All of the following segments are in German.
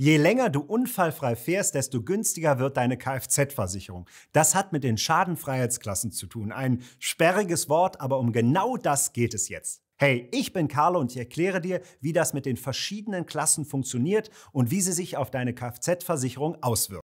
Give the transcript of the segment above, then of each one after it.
Je länger du unfallfrei fährst, desto günstiger wird deine Kfz-Versicherung. Das hat mit den Schadenfreiheitsklassen zu tun. Ein sperriges Wort, aber um genau das geht es jetzt. Hey, ich bin Carlo und ich erkläre dir, wie das mit den verschiedenen Klassen funktioniert und wie sie sich auf deine Kfz-Versicherung auswirken.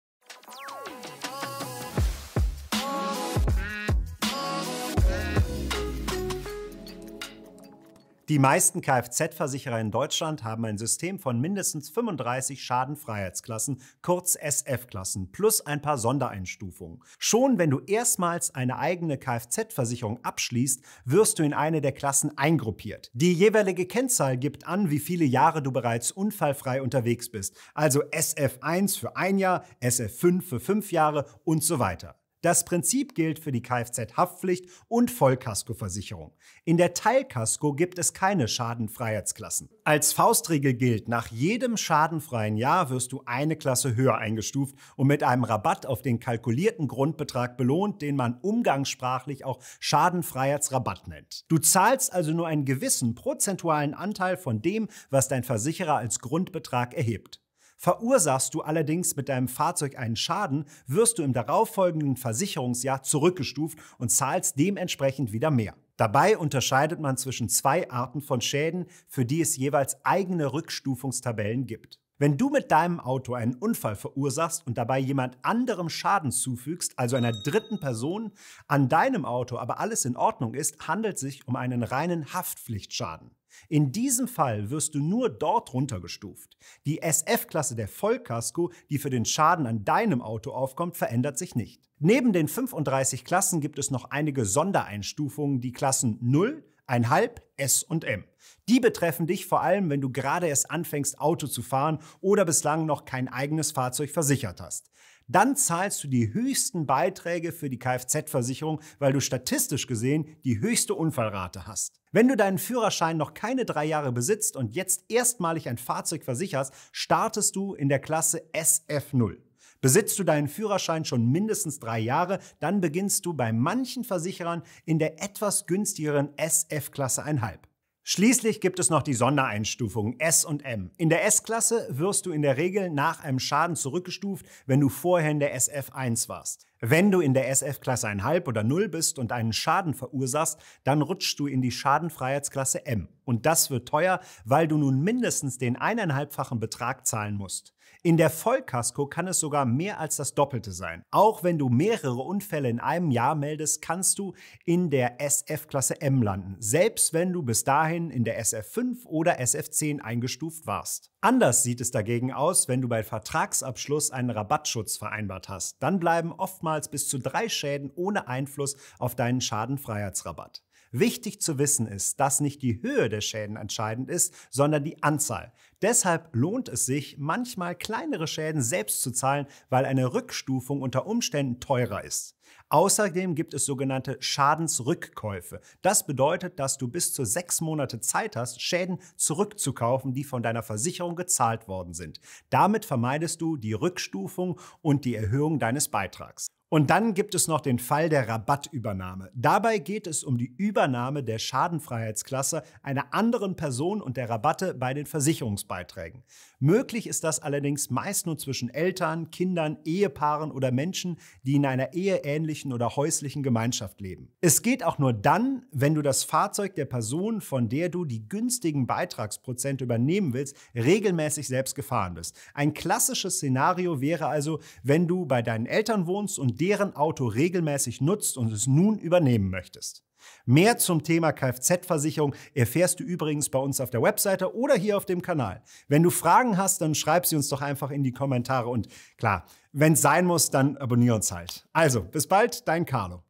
Die meisten Kfz-Versicherer in Deutschland haben ein System von mindestens 35 Schadenfreiheitsklassen, kurz SF-Klassen, plus ein paar Sondereinstufungen. Schon wenn du erstmals eine eigene Kfz-Versicherung abschließt, wirst du in eine der Klassen eingruppiert. Die jeweilige Kennzahl gibt an, wie viele Jahre du bereits unfallfrei unterwegs bist, also SF1 für ein Jahr, SF5 für fünf Jahre und so weiter. Das Prinzip gilt für die Kfz-Haftpflicht und Vollkaskoversicherung. In der Teilkasko gibt es keine Schadenfreiheitsklassen. Als Faustregel gilt, nach jedem schadenfreien Jahr wirst du eine Klasse höher eingestuft und mit einem Rabatt auf den kalkulierten Grundbetrag belohnt, den man umgangssprachlich auch Schadenfreiheitsrabatt nennt. Du zahlst also nur einen gewissen prozentualen Anteil von dem, was dein Versicherer als Grundbetrag erhebt. Verursachst du allerdings mit deinem Fahrzeug einen Schaden, wirst du im darauffolgenden Versicherungsjahr zurückgestuft und zahlst dementsprechend wieder mehr. Dabei unterscheidet man zwischen zwei Arten von Schäden, für die es jeweils eigene Rückstufungstabellen gibt. Wenn du mit deinem Auto einen Unfall verursachst und dabei jemand anderem Schaden zufügst, also einer dritten Person, an deinem Auto aber alles in Ordnung ist, handelt sich um einen reinen Haftpflichtschaden. In diesem Fall wirst du nur dort runtergestuft. Die SF-Klasse der Vollkasko, die für den Schaden an deinem Auto aufkommt, verändert sich nicht. Neben den 35 Klassen gibt es noch einige Sondereinstufungen, die Klassen 0, ein Halb, S und M. Die betreffen dich vor allem, wenn du gerade erst anfängst, Auto zu fahren oder bislang noch kein eigenes Fahrzeug versichert hast. Dann zahlst du die höchsten Beiträge für die Kfz-Versicherung, weil du statistisch gesehen die höchste Unfallrate hast. Wenn du deinen Führerschein noch keine drei Jahre besitzt und jetzt erstmalig ein Fahrzeug versicherst, startest du in der Klasse SF0. Besitzt du deinen Führerschein schon mindestens drei Jahre, dann beginnst du bei manchen Versicherern in der etwas günstigeren SF-Klasse einhalb. Schließlich gibt es noch die Sondereinstufungen S und M. In der S-Klasse wirst du in der Regel nach einem Schaden zurückgestuft, wenn du vorher in der SF1 warst. Wenn du in der SF-Klasse 1,5 oder 0 bist und einen Schaden verursachst, dann rutschst du in die Schadenfreiheitsklasse M. Und das wird teuer, weil du nun mindestens den eineinhalbfachen Betrag zahlen musst. In der Vollkasko kann es sogar mehr als das Doppelte sein. Auch wenn du mehrere Unfälle in einem Jahr meldest, kannst du in der SF-Klasse M landen, selbst wenn du bis dahin in der SF5 oder SF10 eingestuft warst. Anders sieht es dagegen aus, wenn du bei Vertragsabschluss einen Rabattschutz vereinbart hast. Dann bleiben oftmals oftmals bis zu drei Schäden ohne Einfluss auf deinen Schadenfreiheitsrabatt. Wichtig zu wissen ist, dass nicht die Höhe der Schäden entscheidend ist, sondern die Anzahl. Deshalb lohnt es sich, manchmal kleinere Schäden selbst zu zahlen, weil eine Rückstufung unter Umständen teurer ist. Außerdem gibt es sogenannte Schadensrückkäufe. Das bedeutet, dass du bis zu sechs Monate Zeit hast, Schäden zurückzukaufen, die von deiner Versicherung gezahlt worden sind. Damit vermeidest du die Rückstufung und die Erhöhung deines Beitrags. Und dann gibt es noch den Fall der Rabattübernahme. Dabei geht es um die Übernahme der Schadenfreiheitsklasse einer anderen Person und der Rabatte bei den Versicherungsbeiträgen. Möglich ist das allerdings meist nur zwischen Eltern, Kindern, Ehepaaren oder Menschen, die in einer eheähnlichen oder häuslichen Gemeinschaft leben. Es geht auch nur dann, wenn du das Fahrzeug der Person, von der du die günstigen Beitragsprozente übernehmen willst, regelmäßig selbst gefahren bist. Ein klassisches Szenario wäre also, wenn du bei deinen Eltern wohnst und deren Auto regelmäßig nutzt und es nun übernehmen möchtest. Mehr zum Thema Kfz-Versicherung erfährst du übrigens bei uns auf der Webseite oder hier auf dem Kanal. Wenn du Fragen hast, dann schreib sie uns doch einfach in die Kommentare und klar, wenn es sein muss, dann abonnier uns halt. Also, bis bald, dein Carlo.